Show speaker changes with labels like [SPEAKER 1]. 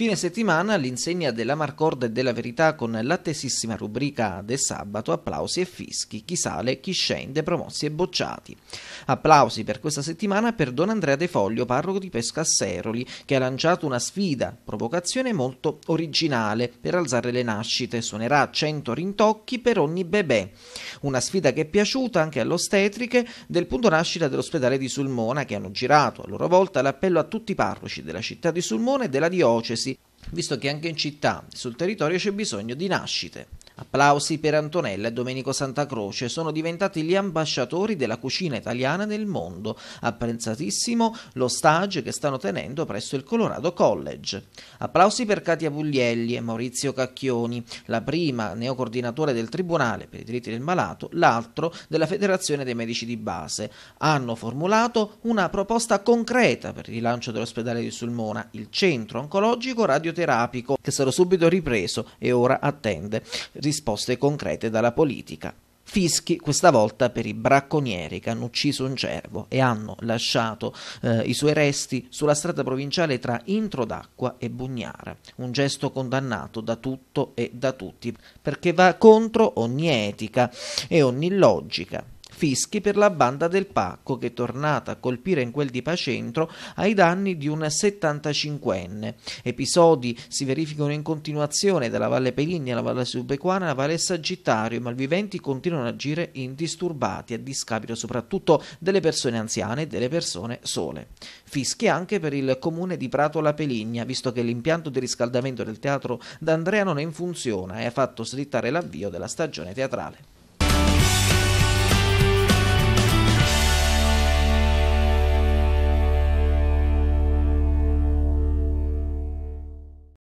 [SPEAKER 1] Fine settimana l'insegna della Marcord e della Verità con l'attesissima rubrica del sabato, applausi e fischi, chi sale, chi scende, promossi e bocciati. Applausi per questa settimana per Don Andrea De Foglio, parroco di Pescasseroli, che ha lanciato una sfida, provocazione molto originale per alzare le nascite, suonerà 100 rintocchi per ogni bebè. Una sfida che è piaciuta anche all'ostetriche del punto nascita dell'ospedale di Sulmona che hanno girato a loro volta l'appello a tutti i parroci della città di Sulmona e della diocesi visto che anche in città, sul territorio, c'è bisogno di nascite. Applausi per Antonella e Domenico Santa Croce sono diventati gli ambasciatori della cucina italiana nel mondo, apprezzatissimo lo stage che stanno tenendo presso il Colorado College. Applausi per Katia Puglielli e Maurizio Cacchioni, la prima neocoordinatore del Tribunale per i diritti del malato, l'altro della Federazione dei Medici di Base. Hanno formulato una proposta concreta per il rilancio dell'ospedale di Sulmona, il centro oncologico radioterapico, che sarà subito ripreso e ora attende risposte concrete dalla politica. Fischi questa volta per i bracconieri che hanno ucciso un cervo e hanno lasciato eh, i suoi resti sulla strada provinciale tra Introdacqua e Bugnara, un gesto condannato da tutto e da tutti perché va contro ogni etica e ogni logica fischi per la banda del Pacco che è tornata a colpire in quel di Pacentro ai danni di un 75enne. Episodi si verificano in continuazione dalla Valle Peligna alla Valle Subequana alla Valle Sagittario. I malviventi continuano ad agire indisturbati a discapito soprattutto delle persone anziane e delle persone sole. Fischi anche per il comune di Prato alla Peligna, visto che l'impianto di riscaldamento del teatro d'Andrea non è in funzione e ha fatto slittare l'avvio della stagione teatrale.